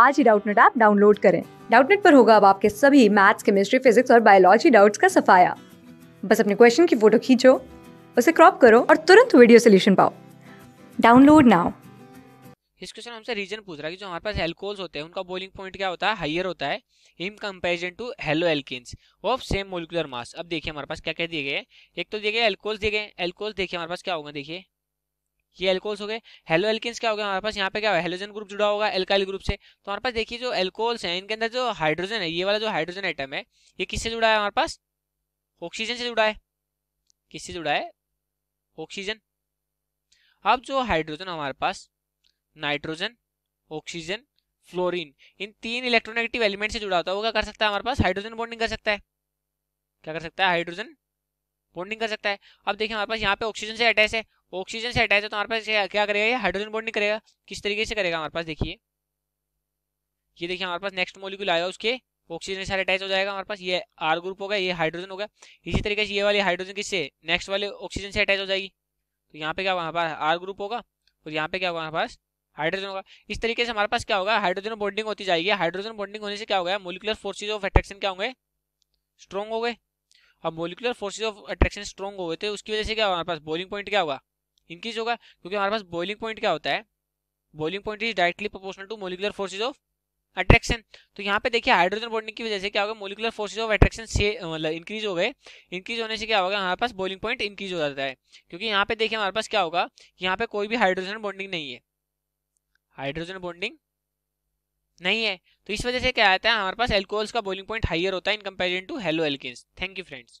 आज ही Doubtnut app download करें डाउटनेट पर होगा अब आपके सभी मैथ्स केमिस्ट्री फिजिक्स और बायोलॉजी डाउट्स का सफाया बस अपने क्वेश्चन की फोटो खींचो उसे क्रॉप करो और तुरंत वीडियो सोल्यूशन पाओ डाउनलोड नाउ इस क्वेश्चन हमसे रीजन पूछ रहा है कि जो हमारे पास एल्कोल्स होते हैं उनका बोलिंग पॉइंट क्या होता है हाइयर होता है इन कंपेरिजन टू हेलो एल्किस ऑफ सेम मोलिकुलर मास अब देखिए हमारे पास क्या क्या दिए गए एक तो दिए गए एल्कोल्स दिए गए एल्कोल्स देखिए हमारे पास क्या होगा देखिए ये एल्कोल्स हो गए हेलो एल्किस क्या हो गया हमारे पास यहाँ पे क्या हेलोजन ग्रुप जुड़ा होगा एल्काइल ग्रुप से तो हमारे पास देखिए जो एल्कोल्स हैं इनके अंदर जो हाइड्रोजन है ये वाला जो हाइड्रोजन आइटम है ये किससे जुड़ा है हमारे पास ऑक्सीजन से जुड़ा है किससे जुड़ा है ऑक्सीजन अब जो हाइड्रोजन हमारे पास नाइट्रोजन ऑक्सीजन फ्लोरीन इन तीन इलेक्ट्रोनेगेटिव एलिमेंट से जुड़ा होता है वो क्या कर सकता है हमारे पास हाइड्रोजन बॉन्डिंग कर सकता है क्या कर सकता है हाइड्रोजन बॉन्डिंग कर सकता है अब देखिए हमारे पास यहाँ पे ऑक्सीजन से अटैच है ऑक्सीजन से अटैच है तो हमारे पास क्या करेगा ये हाइड्रोजन बॉन्ड नहीं करेगा किस तरीके से करेगा हमारे पास देखिए ये देखिए हमारे पास नेक्स्ट मोलिक्यूल आएगा उसके ऑक्सीजन से अटैच हो जाएगा हमारे पास ये आर ग्रुप होगा ये हाइड्रोजन होगा इसी तरीके से ये वाली हाइड्रोजन किससे नेक्स्ट वाले ऑक्सीजन से अटैच हो जाएगी तो यहाँ पे क्या हमारे पास आर ग्रुप होगा और यहाँ पे क्या होगा हमारे पास हाइड्रोजन होगा इस तरीके से हमारे पास क्या होगा हाइड्रोजन बॉन्डिंग होती जाएगी हाइड्रोजन बॉन्डिंग होने से क्या होगा मोलिकुलर फोर्सेज ऑफ अट्रैक्शन क्या होंगे स्ट्रॉन्ग हो गए अब molecular forces of attraction strong हो गए थे उसकी वजह से क्या होगा हमारे पास बोलिंग पॉइंट क्या होगा इंक्रीज होगा क्योंकि हमारे पास बॉइलिंग पॉइंट क्या होता है boiling point is directly proportional to molecular forces of attraction तो यहाँ पे देखिए हाइड्रोजन बॉन्डिंग की वजह से क्या होगा मोलिकुलर फोर्सेज ऑफ अट्रैक्शन से मतलब इंक्रीज हो गए इंक्रीज होने से क्या होगा हमारे पास बॉइलिंग पॉइंट इंक्रीज हो जाता है क्योंकि यहाँ पे देखिए हमारे पास क्या होगा यहाँ पे कोई भी हाइड्रोजन बॉन्डिंग नहीं है हाइड्रोजन बॉन्डिंग नहीं है तो इस वजह से क्या आता है हमारे पास एल्कोहल्स का बॉइलिंग पॉइंट हाइयर होता है in comparison to halo alkane thank you friends